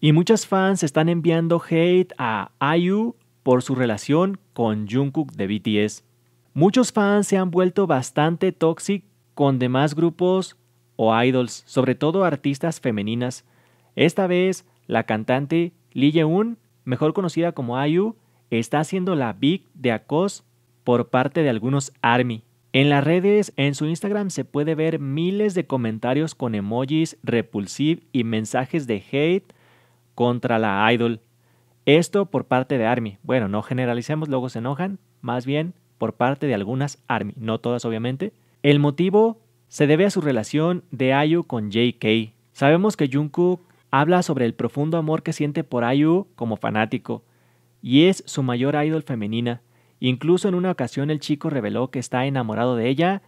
Y muchas fans están enviando hate a IU por su relación con Jungkook de BTS. Muchos fans se han vuelto bastante toxic con demás grupos o idols, sobre todo artistas femeninas. Esta vez, la cantante Lee Yeun, mejor conocida como IU, está haciendo la big de acoso por parte de algunos ARMY. En las redes, en su Instagram se puede ver miles de comentarios con emojis repulsivos y mensajes de hate contra la Idol. Esto por parte de Army. Bueno, no generalicemos, luego se enojan. Más bien por parte de algunas Army, no todas obviamente. El motivo se debe a su relación de Ayu con JK. Sabemos que Jungkook habla sobre el profundo amor que siente por Ayu como fanático, y es su mayor idol femenina. Incluso en una ocasión el chico reveló que está enamorado de ella,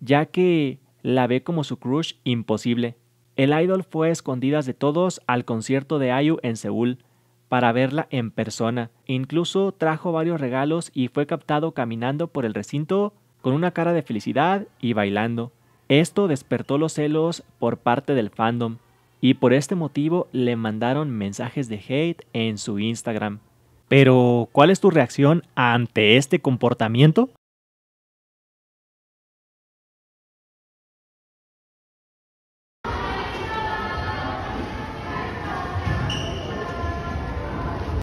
ya que la ve como su crush imposible. El idol fue escondidas de todos al concierto de Ayu en Seúl para verla en persona. Incluso trajo varios regalos y fue captado caminando por el recinto con una cara de felicidad y bailando. Esto despertó los celos por parte del fandom y por este motivo le mandaron mensajes de hate en su Instagram. Pero, ¿cuál es tu reacción ante este comportamiento?